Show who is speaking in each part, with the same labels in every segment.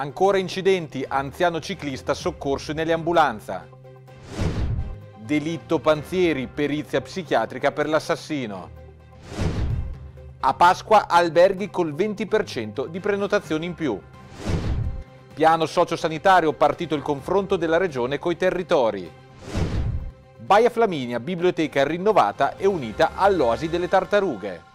Speaker 1: Ancora incidenti, anziano ciclista soccorso nelle nell'ambulanza. Delitto Panzieri, perizia psichiatrica per l'assassino. A Pasqua alberghi col 20% di prenotazioni in più. Piano sociosanitario partito il confronto della regione coi territori. Baia Flaminia, biblioteca rinnovata e unita all'oasi delle tartarughe.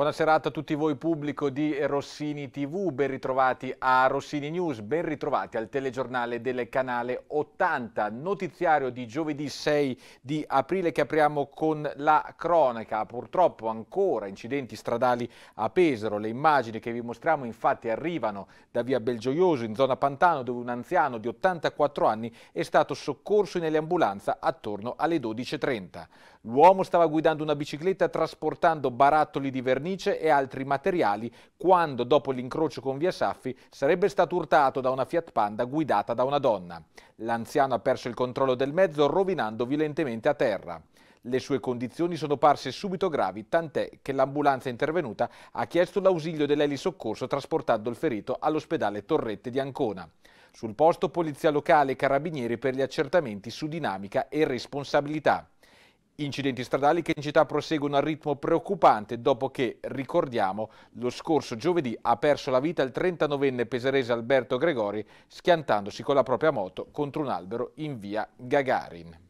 Speaker 1: Buona serata a tutti voi pubblico di Rossini TV, ben ritrovati a Rossini News, ben ritrovati al telegiornale del canale 80, notiziario di giovedì 6 di aprile che apriamo con la cronaca. Purtroppo ancora incidenti stradali a Pesaro, le immagini che vi mostriamo infatti arrivano da via Belgioioso in zona Pantano dove un anziano di 84 anni è stato soccorso nell'ambulanza attorno alle 12.30. L'uomo stava guidando una bicicletta trasportando barattoli di vernice vernice e altri materiali quando, dopo l'incrocio con via Saffi, sarebbe stato urtato da una Fiat Panda guidata da una donna. L'anziano ha perso il controllo del mezzo rovinando violentemente a terra. Le sue condizioni sono parse subito gravi, tant'è che l'ambulanza intervenuta ha chiesto l'ausilio dell'elisoccorso trasportando il ferito all'ospedale Torrette di Ancona. Sul posto polizia locale e carabinieri per gli accertamenti su dinamica e responsabilità. Incidenti stradali che in città proseguono a ritmo preoccupante dopo che, ricordiamo, lo scorso giovedì ha perso la vita il 39enne peserese Alberto Gregori schiantandosi con la propria moto contro un albero in via Gagarin.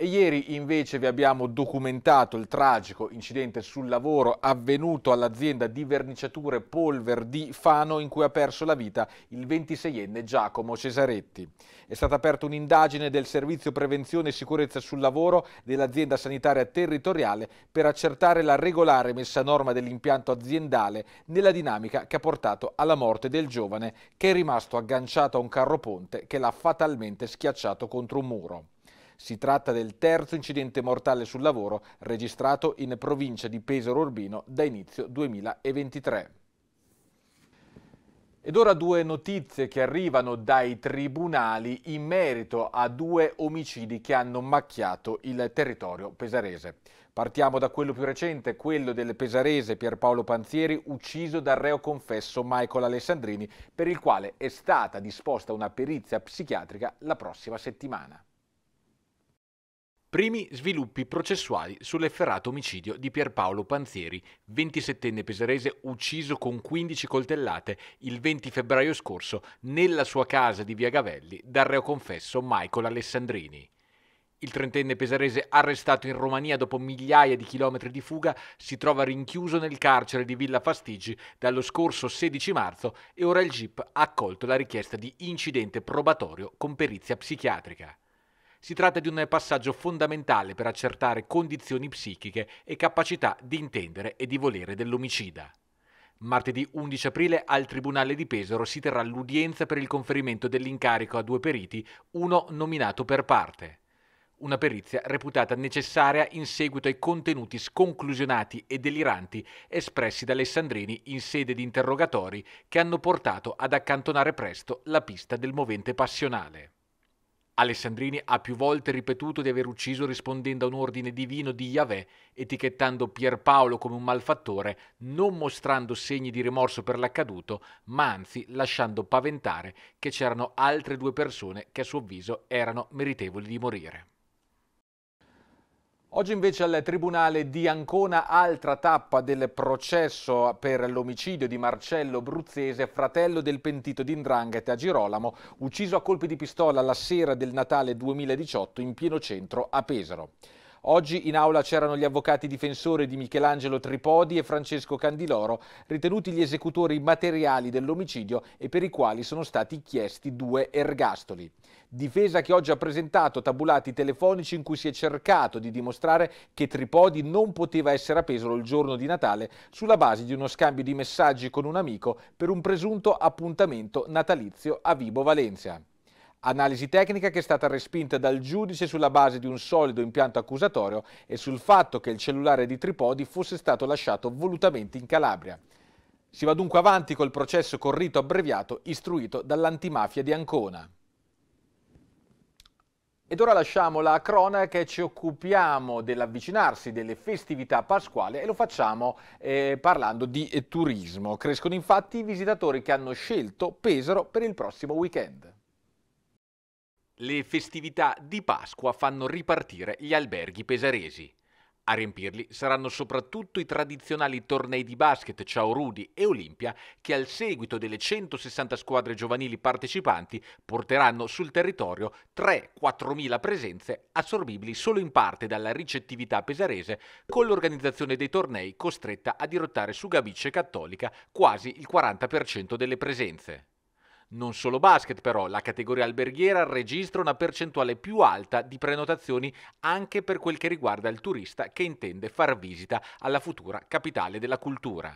Speaker 1: E ieri invece vi abbiamo documentato il tragico incidente sul lavoro avvenuto all'azienda di verniciature Polver di Fano in cui ha perso la vita il 26enne Giacomo Cesaretti. È stata aperta un'indagine del Servizio Prevenzione e Sicurezza sul Lavoro dell'azienda sanitaria territoriale per accertare la regolare messa a norma dell'impianto aziendale nella dinamica che ha portato alla morte del giovane che è rimasto agganciato a un carro ponte che l'ha fatalmente schiacciato contro un muro. Si tratta del terzo incidente mortale sul lavoro registrato in provincia di Pesaro Urbino da inizio 2023. Ed ora due notizie che arrivano dai tribunali in merito a due omicidi che hanno macchiato il territorio pesarese. Partiamo da quello più recente, quello del pesarese Pierpaolo Panzieri, ucciso dal reo confesso Michael Alessandrini, per il quale è stata disposta una perizia psichiatrica la prossima settimana. Primi sviluppi processuali sull'efferato omicidio di Pierpaolo Panzieri, 27enne pesarese ucciso con 15 coltellate il 20 febbraio scorso nella sua casa di Via Gavelli dal reo confesso Michael Alessandrini. Il trentenne pesarese arrestato in Romania dopo migliaia di chilometri di fuga si trova rinchiuso nel carcere di Villa Fastigi dallo scorso 16 marzo e ora il GIP ha accolto la richiesta di incidente probatorio con perizia psichiatrica. Si tratta di un passaggio fondamentale per accertare condizioni psichiche e capacità di intendere e di volere dell'omicida. Martedì 11 aprile al Tribunale di Pesaro si terrà l'udienza per il conferimento dell'incarico a due periti, uno nominato per parte. Una perizia reputata necessaria in seguito ai contenuti sconclusionati e deliranti espressi da Alessandrini in sede di interrogatori che hanno portato ad accantonare presto la pista del movente passionale. Alessandrini ha più volte ripetuto di aver ucciso rispondendo a un ordine divino di Yahweh, etichettando Pierpaolo come un malfattore, non mostrando segni di rimorso per l'accaduto, ma anzi lasciando paventare che c'erano altre due persone che a suo avviso erano meritevoli di morire. Oggi invece al Tribunale di Ancona altra tappa del processo per l'omicidio di Marcello Bruzzese, fratello del pentito di Ndrangheta Girolamo, ucciso a colpi di pistola la sera del Natale 2018 in pieno centro a Pesaro. Oggi in aula c'erano gli avvocati difensori di Michelangelo Tripodi e Francesco Candiloro, ritenuti gli esecutori materiali dell'omicidio e per i quali sono stati chiesti due ergastoli. Difesa che oggi ha presentato tabulati telefonici in cui si è cercato di dimostrare che Tripodi non poteva essere a Pesaro il giorno di Natale sulla base di uno scambio di messaggi con un amico per un presunto appuntamento natalizio a Vibo Valencia. Analisi tecnica che è stata respinta dal giudice sulla base di un solido impianto accusatorio e sul fatto che il cellulare di Tripodi fosse stato lasciato volutamente in Calabria. Si va dunque avanti col processo corrito abbreviato istruito dall'antimafia di Ancona. Ed ora lasciamo la cronaca e ci occupiamo dell'avvicinarsi delle festività pasquali e lo facciamo eh, parlando di eh, turismo. Crescono infatti i visitatori che hanno scelto Pesaro per il prossimo weekend. Le festività di Pasqua fanno ripartire gli alberghi pesaresi. A riempirli saranno soprattutto i tradizionali tornei di basket Ciao Rudi e Olimpia che al seguito delle 160 squadre giovanili partecipanti porteranno sul territorio 3-4 mila presenze assorbibili solo in parte dalla ricettività pesarese con l'organizzazione dei tornei costretta a dirottare su Gabice Cattolica quasi il 40% delle presenze. Non solo basket però, la categoria alberghiera registra una percentuale più alta di prenotazioni anche per quel che riguarda il turista che intende far visita alla futura capitale della cultura.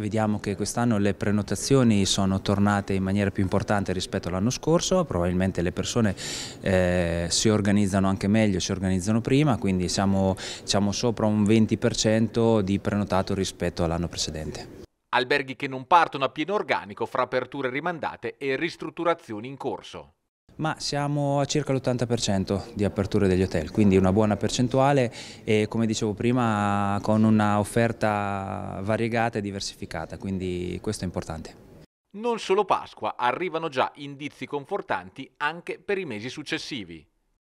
Speaker 2: Vediamo che quest'anno le prenotazioni sono tornate in maniera più importante rispetto all'anno scorso, probabilmente le persone eh, si organizzano anche meglio, si organizzano prima, quindi siamo, siamo sopra un 20% di prenotato rispetto all'anno precedente.
Speaker 1: Alberghi che non partono a pieno organico fra aperture rimandate e ristrutturazioni in corso.
Speaker 2: Ma siamo a circa l'80% di aperture degli hotel, quindi una buona percentuale e come dicevo prima con un'offerta variegata e diversificata, quindi questo è importante.
Speaker 1: Non solo Pasqua, arrivano già indizi confortanti anche per i mesi successivi.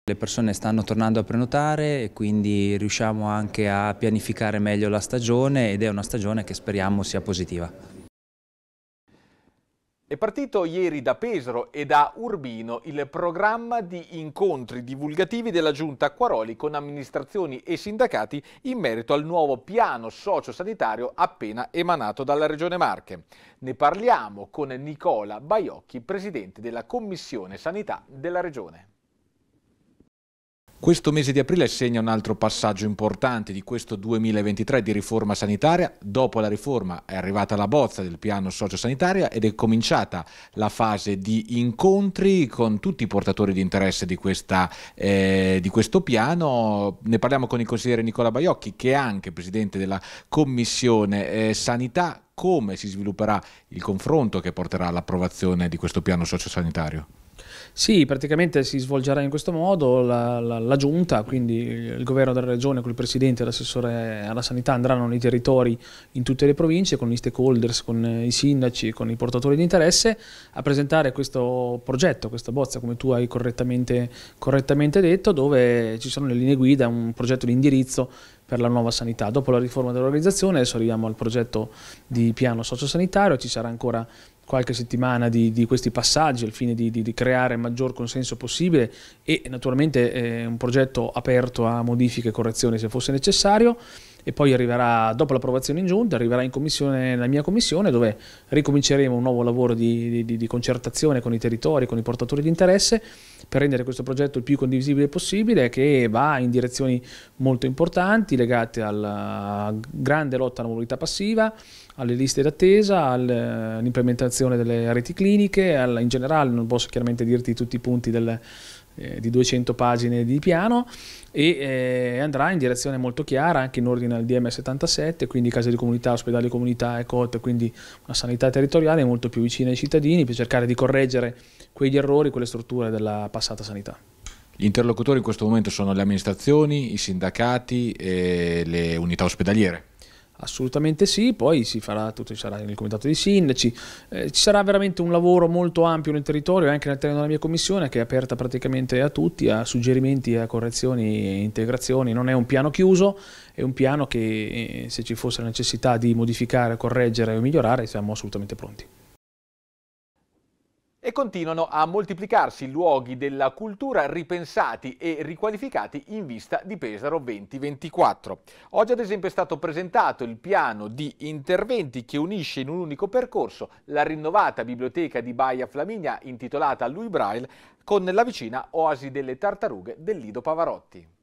Speaker 2: Le persone stanno tornando a prenotare e quindi riusciamo anche a pianificare meglio la stagione ed è una stagione che speriamo sia positiva.
Speaker 1: È partito ieri da Pesaro e da Urbino il programma di incontri divulgativi della Giunta Acquaroli con amministrazioni e sindacati in merito al nuovo piano sociosanitario appena emanato dalla Regione Marche. Ne parliamo con Nicola Baiocchi, Presidente della Commissione Sanità della Regione. Questo mese di aprile segna un altro passaggio importante di questo 2023 di riforma sanitaria. Dopo la riforma è arrivata la bozza del piano sociosanitario ed è cominciata la fase di incontri con tutti i portatori di interesse di, questa, eh, di questo piano. Ne parliamo con il consigliere Nicola Baiocchi che è anche presidente della Commissione eh, Sanità. Come si svilupperà il confronto che porterà all'approvazione di questo piano sociosanitario?
Speaker 2: Sì, praticamente si svolgerà in questo modo, la, la, la giunta, quindi il governo della regione con il presidente e l'assessore alla sanità andranno nei territori in tutte le province con gli stakeholders, con i sindaci, con i portatori di interesse a presentare questo progetto, questa bozza come tu hai correttamente, correttamente detto dove ci sono le linee guida, un progetto di indirizzo per la nuova sanità. Dopo la riforma dell'organizzazione adesso arriviamo al progetto di piano sociosanitario, ci sarà ancora qualche settimana di, di, questi passaggi al fine di, di, di, creare il maggior consenso possibile e naturalmente eh, un progetto aperto a modifiche e correzioni se fosse necessario e poi arriverà dopo l'approvazione in giunta, arriverà in commissione, nella mia commissione dove ricominceremo un nuovo lavoro di, di, di, concertazione con i territori, con i portatori di interesse per rendere questo progetto il più condivisibile possibile che va in direzioni molto importanti legate alla grande lotta alla mobilità passiva, alle liste d'attesa, eh, all'implementazione delle reti cliniche, alla, in generale non posso chiaramente dirti tutti i punti del, eh, di 200 pagine di piano e eh, andrà in direzione molto chiara anche in ordine al DM77, quindi case di comunità, ospedali di comunità e COT, quindi una sanità territoriale molto più vicina ai cittadini per cercare di correggere quegli errori, quelle strutture della passata sanità.
Speaker 1: Gli interlocutori in questo momento sono le amministrazioni, i sindacati e le unità ospedaliere. Assolutamente sì, poi si farà tutto,
Speaker 2: ci sarà nel comitato dei sindaci, eh, ci sarà veramente un lavoro molto ampio nel territorio e anche all'interno della mia commissione che è aperta praticamente a tutti, a suggerimenti, a correzioni e integrazioni, non è un piano chiuso, è un piano che eh, se ci fosse la necessità di modificare, correggere o migliorare siamo assolutamente pronti.
Speaker 1: E continuano a moltiplicarsi luoghi della cultura ripensati e riqualificati in vista di Pesaro 2024. Oggi ad esempio è stato presentato il piano di interventi che unisce in un unico percorso la rinnovata biblioteca di Baia Flaminia intitolata a Louis Braille con la vicina Oasi delle Tartarughe del Lido Pavarotti.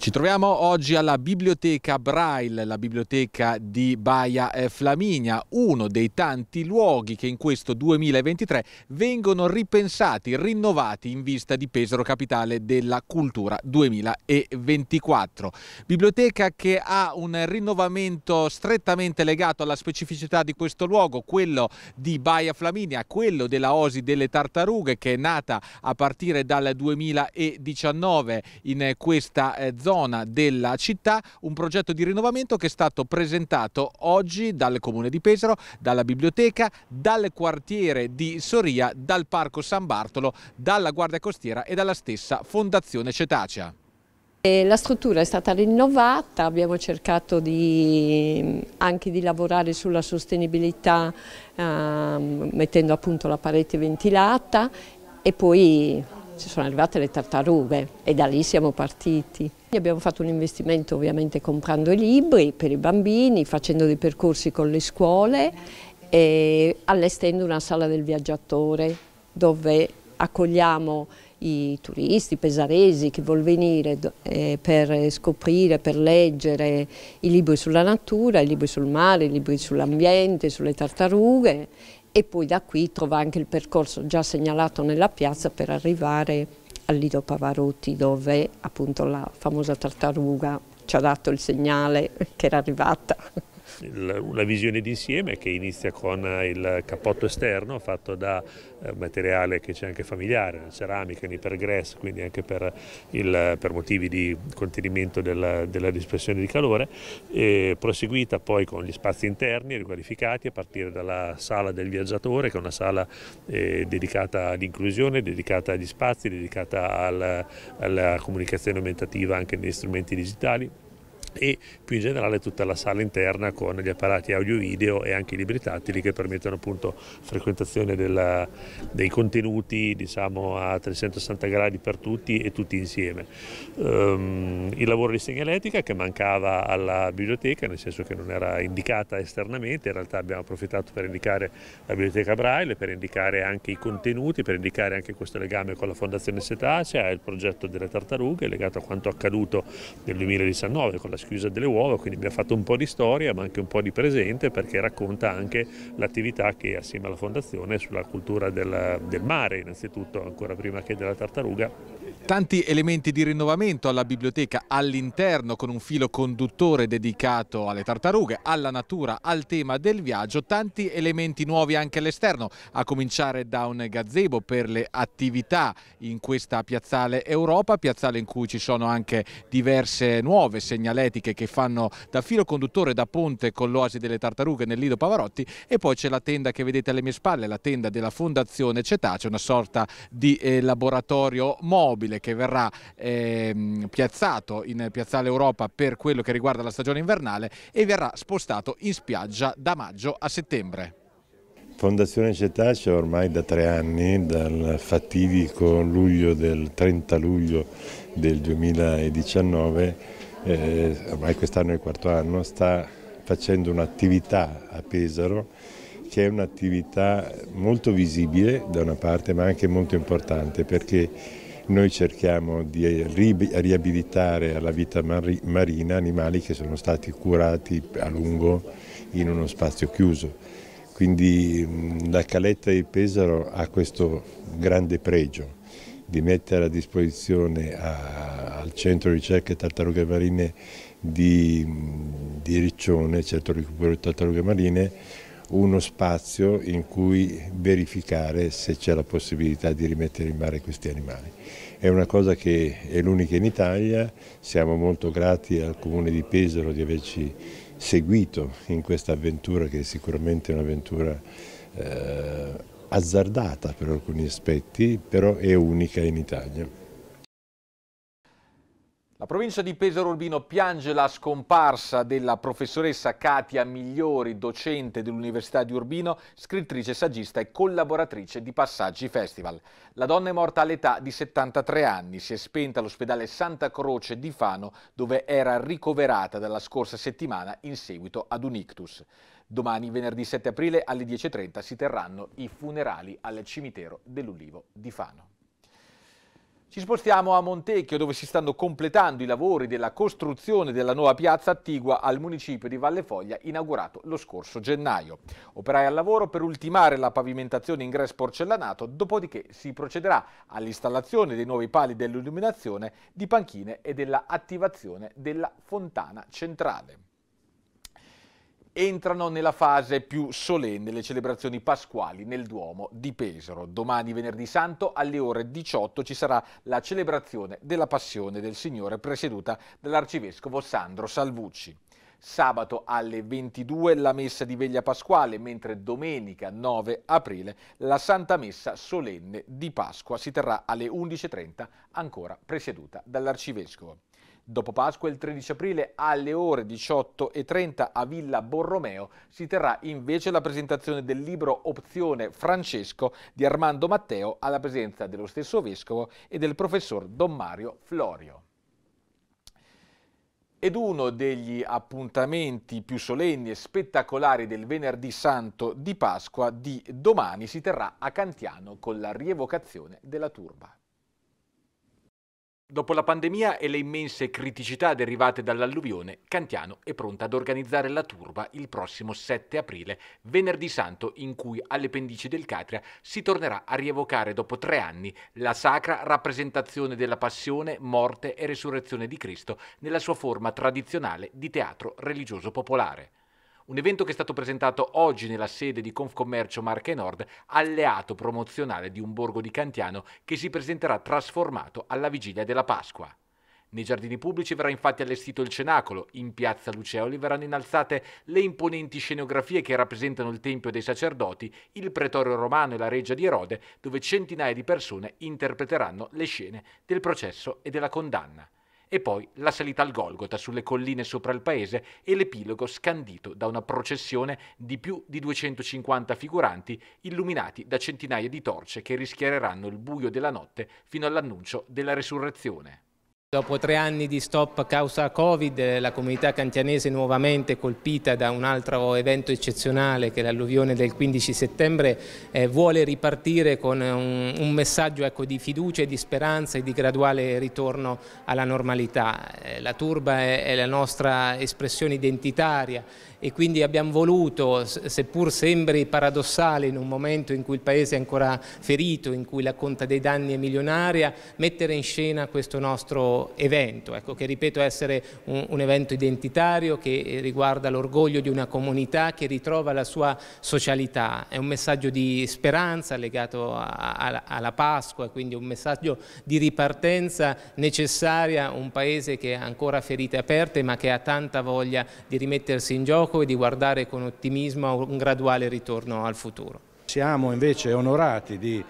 Speaker 1: Ci troviamo oggi alla biblioteca Braille, la biblioteca di Baia eh, Flaminia, uno dei tanti luoghi che in questo 2023 vengono ripensati, rinnovati in vista di Pesaro Capitale della Cultura 2024. Biblioteca che ha un rinnovamento strettamente legato alla specificità di questo luogo, quello di Baia Flaminia, quello della Osi delle Tartarughe che è nata a partire dal 2019 in questa eh, zona zona della città, un progetto di rinnovamento che è stato presentato oggi dal Comune di Pesaro, dalla biblioteca, dal quartiere di Soria, dal Parco San Bartolo, dalla Guardia Costiera e dalla stessa Fondazione Cetacea.
Speaker 3: La struttura è stata rinnovata, abbiamo cercato di, anche di lavorare sulla sostenibilità eh, mettendo a punto la parete ventilata e poi ci sono arrivate le tartarughe e da lì siamo partiti. Abbiamo fatto un investimento ovviamente comprando i libri per i bambini, facendo dei percorsi con le scuole e allestendo una sala del viaggiatore dove accogliamo i turisti, i pesaresi che vogliono venire eh, per scoprire, per leggere i libri sulla natura, i libri sul mare, i libri sull'ambiente, sulle tartarughe e poi da qui trova anche il percorso già segnalato nella piazza per arrivare al Lido Pavarotti dove appunto la famosa tartaruga ci ha dato il segnale che era arrivata.
Speaker 4: Una visione d'insieme che inizia con il cappotto esterno fatto da eh, materiale che c'è anche familiare, ceramica in ipergress, quindi anche per, il, per, motivi di contenimento della, della dispersione di calore, e proseguita poi con gli spazi interni riqualificati a partire dalla sala del viaggiatore che è una sala eh, dedicata all'inclusione, dedicata agli spazi, dedicata al, alla comunicazione aumentativa anche negli strumenti digitali e più in generale tutta la sala interna con gli apparati audio-video e anche i libri tattili che permettono appunto frequentazione della, dei contenuti diciamo a 360 gradi per tutti e tutti insieme. Um, il lavoro di segnaletica che mancava alla biblioteca, nel senso che non era indicata esternamente, in realtà abbiamo approfittato per indicare la biblioteca Braille, per indicare anche i contenuti, per indicare anche questo legame con la Fondazione Setacea e il progetto delle tartarughe legato a quanto accaduto nel 2019 con la schiusa delle uova, quindi abbiamo fatto un po' di storia ma anche un po' di presente perché racconta anche l'attività che assieme alla Fondazione sulla cultura del, del mare innanzitutto, ancora prima che della tartaruga, Tanti elementi di rinnovamento alla
Speaker 1: biblioteca all'interno con un filo conduttore dedicato alle tartarughe, alla natura, al tema del viaggio, tanti elementi nuovi anche all'esterno, a cominciare da un gazebo per le attività in questa piazzale Europa, piazzale in cui ci sono anche diverse nuove segnaletiche che fanno da filo conduttore da ponte con l'oasi delle tartarughe nel Lido Pavarotti e poi c'è la tenda che vedete alle mie spalle, la tenda della Fondazione Cetace, una sorta di eh, laboratorio mobile che verrà eh, piazzato in Piazzale Europa per quello che riguarda la stagione invernale e verrà spostato in spiaggia da maggio a settembre.
Speaker 5: Fondazione Cetacea ormai da tre anni, dal fatidico luglio del 30 luglio del 2019, eh, ormai quest'anno è il quarto anno, sta facendo un'attività a Pesaro che è un'attività molto visibile da una parte ma anche molto importante perché noi cerchiamo di riabilitare alla vita marina animali che sono stati curati a lungo in uno spazio chiuso. Quindi la caletta di Pesaro ha questo grande pregio di mettere a disposizione a, al centro ricerca tartarughe marine di, di Riccione, centro recupero tartarughe marine, uno spazio in cui verificare se c'è la possibilità di rimettere in mare questi animali. È una cosa che è l'unica in Italia, siamo molto grati al Comune di Pesaro di averci seguito in questa avventura che è sicuramente un'avventura eh, azzardata per alcuni aspetti, però è unica in Italia.
Speaker 1: La provincia di Pesaro Urbino piange la scomparsa della professoressa Katia Migliori, docente dell'Università di Urbino, scrittrice, saggista e collaboratrice di Passaggi Festival. La donna è morta all'età di 73 anni, si è spenta all'ospedale Santa Croce di Fano, dove era ricoverata dalla scorsa settimana in seguito ad un ictus. Domani, venerdì 7 aprile, alle 10.30, si terranno i funerali al cimitero dell'Ulivo di Fano. Ci spostiamo a Montecchio dove si stanno completando i lavori della costruzione della nuova piazza attigua al municipio di Valle Foglia inaugurato lo scorso gennaio. Operai al lavoro per ultimare la pavimentazione in gres porcellanato, dopodiché si procederà all'installazione dei nuovi pali dell'illuminazione di panchine e dell'attivazione della fontana centrale entrano nella fase più solenne le celebrazioni pasquali nel Duomo di Pesaro. Domani venerdì santo alle ore 18 ci sarà la celebrazione della Passione del Signore presieduta dall'arcivescovo Sandro Salvucci. Sabato alle 22 la messa di veglia pasquale, mentre domenica 9 aprile la Santa Messa solenne di Pasqua si terrà alle 11.30 ancora presieduta dall'arcivescovo. Dopo Pasqua, il 13 aprile alle ore 18.30 a Villa Borromeo si terrà invece la presentazione del libro Opzione Francesco di Armando Matteo alla presenza dello stesso vescovo e del professor Don Mario Florio. Ed uno degli appuntamenti più solenni e spettacolari del venerdì santo di Pasqua di domani si terrà a Cantiano con la rievocazione della turba. Dopo la pandemia e le immense criticità derivate dall'alluvione, Cantiano è pronta ad organizzare la turba il prossimo 7 aprile, venerdì santo, in cui alle pendici del Catria si tornerà a rievocare dopo tre anni la sacra rappresentazione della passione, morte e resurrezione di Cristo nella sua forma tradizionale di teatro religioso popolare un evento che è stato presentato oggi nella sede di Confcommercio Marche Nord, alleato promozionale di un borgo di Cantiano che si presenterà trasformato alla vigilia della Pasqua. Nei giardini pubblici verrà infatti allestito il cenacolo, in piazza Luceoli verranno innalzate le imponenti scenografie che rappresentano il Tempio dei Sacerdoti, il Pretorio Romano e la Reggia di Erode, dove centinaia di persone interpreteranno le scene del processo e della condanna e poi la salita al Golgota sulle colline sopra il paese e l'epilogo scandito da una processione di più di 250 figuranti illuminati da centinaia di torce che rischiereranno il buio della notte fino all'annuncio della resurrezione. Dopo tre anni di stop a causa Covid, la comunità cantianese nuovamente colpita da un altro evento
Speaker 2: eccezionale che è l'alluvione del 15 settembre eh, vuole ripartire con un,
Speaker 1: un messaggio ecco, di fiducia e di speranza e di graduale ritorno alla normalità. Eh, la turba è, è la nostra espressione identitaria e quindi abbiamo voluto, seppur sembri paradossale in un momento in cui il Paese è ancora ferito, in cui la conta dei danni è milionaria, mettere in scena questo nostro evento, ecco, che ripeto essere un, un evento identitario che eh, riguarda l'orgoglio di una comunità che ritrova la sua socialità, è un messaggio di speranza legato a, a, alla Pasqua, quindi un messaggio di ripartenza necessaria, a un paese che ha ancora ferite aperte ma che ha tanta voglia di rimettersi in gioco e di guardare con ottimismo a un graduale ritorno al futuro.
Speaker 6: Siamo invece onorati di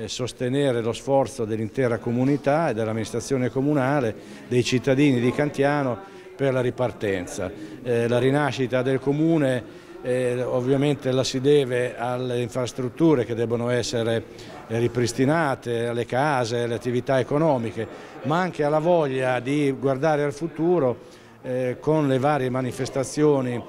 Speaker 6: eh, sostenere lo sforzo dell'intera comunità e dell'amministrazione comunale, dei cittadini di Cantiano per la ripartenza. Eh, la rinascita del comune eh, ovviamente la si deve alle infrastrutture che debbono essere eh, ripristinate, alle case, alle attività economiche, ma anche alla voglia di guardare al futuro eh, con le varie manifestazioni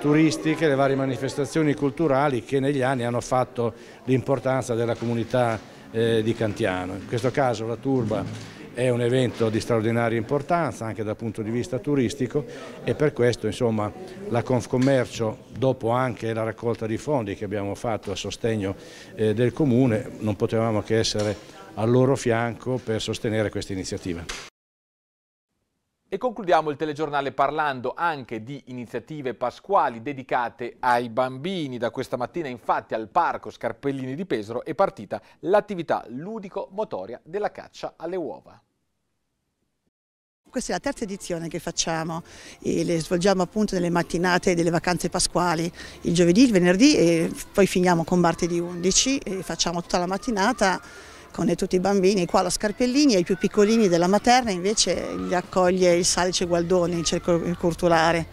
Speaker 6: turistiche, le varie manifestazioni culturali che negli anni hanno fatto l'importanza della comunità eh, di Cantiano. In questo caso la Turba è un evento di straordinaria importanza anche dal punto di vista turistico e per questo insomma, la Confcommercio, dopo anche la raccolta di fondi che abbiamo fatto a sostegno eh, del Comune, non potevamo che essere al loro fianco per sostenere questa iniziativa.
Speaker 1: E concludiamo il telegiornale parlando anche di iniziative pasquali dedicate ai bambini. Da questa mattina infatti al Parco Scarpellini di Pesaro è partita l'attività ludico-motoria della caccia alle uova.
Speaker 3: Questa è la terza edizione che facciamo, e le svolgiamo appunto nelle mattinate delle vacanze pasquali, il giovedì, il venerdì e poi finiamo con martedì 11 e facciamo tutta la mattinata con tutti i bambini, qua lo Scarpellini, e i più piccolini della materna invece li accoglie il Salice Gualdone, il cerco culturale.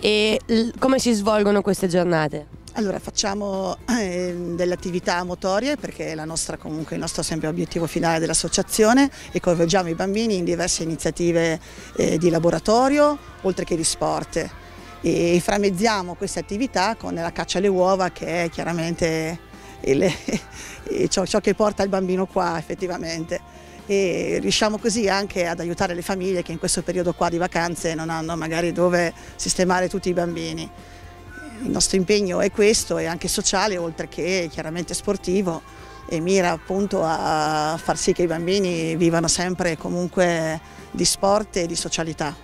Speaker 3: E come si svolgono queste giornate? Allora facciamo eh, delle attività motorie perché è nostra, comunque, il nostro sempre obiettivo finale dell'associazione e coinvolgiamo i bambini in diverse iniziative eh, di laboratorio oltre che di sport e framezziamo queste attività con la caccia alle uova che è chiaramente e ciò, ciò, che porta il bambino qua effettivamente. E riusciamo così anche ad aiutare le famiglie che in questo periodo qua di vacanze non hanno magari dove sistemare tutti i bambini. Il nostro impegno è questo, è anche sociale oltre che chiaramente sportivo e mira appunto a far sì che i bambini vivano sempre comunque di sport e di socialità.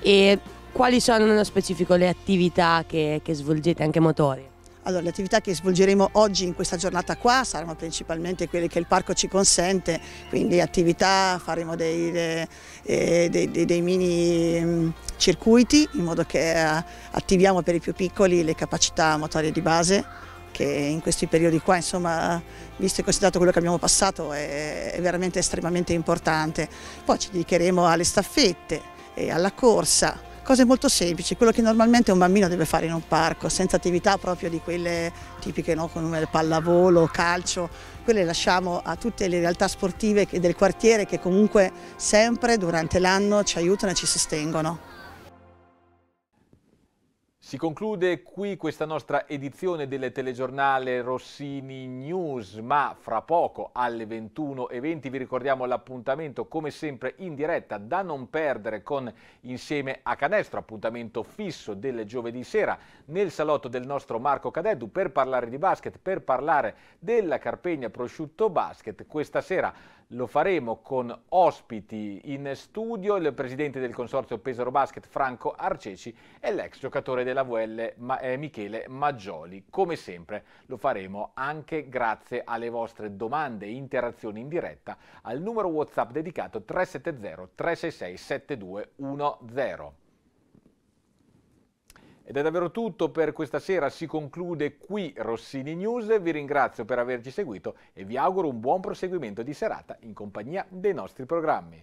Speaker 3: E quali sono nello specifico le attività che, che svolgete, anche motori? Allora, le attività che svolgeremo oggi in questa giornata qua saranno principalmente quelle che il parco ci consente, quindi attività, faremo dei, eh, eh, dei, dei, dei mini mm, circuiti in modo che eh, attiviamo per i più piccoli le capacità motorie di base che in questi periodi qua, insomma, visto e considerato quello che abbiamo passato, è, è veramente estremamente importante. Poi ci dedicheremo alle staffette, e alla corsa, cose molto semplici, quello che normalmente un bambino deve fare in un parco, senza attività proprio di quelle tipiche no? come pallavolo, calcio, quelle lasciamo a tutte le realtà sportive del quartiere che comunque sempre durante l'anno ci aiutano e ci sostengono.
Speaker 1: Si conclude qui questa nostra edizione del telegiornale Rossini News, ma fra poco alle 21.20 vi ricordiamo l'appuntamento come sempre in diretta da non perdere con Insieme a Canestro, appuntamento fisso del giovedì sera nel salotto del nostro Marco Cadeddu per parlare di basket, per parlare della Carpegna Prosciutto Basket. Questa sera lo faremo con ospiti in studio il presidente del consorzio Pesaro Basket Franco Arceci e l'ex giocatore della VL Ma eh, Michele Maggioli. Come sempre lo faremo anche grazie alle vostre domande e interazioni in diretta al numero WhatsApp dedicato 370 366 7210. Ed è davvero tutto per questa sera, si conclude qui Rossini News, vi ringrazio per averci seguito e vi auguro un buon proseguimento di serata in compagnia dei nostri programmi.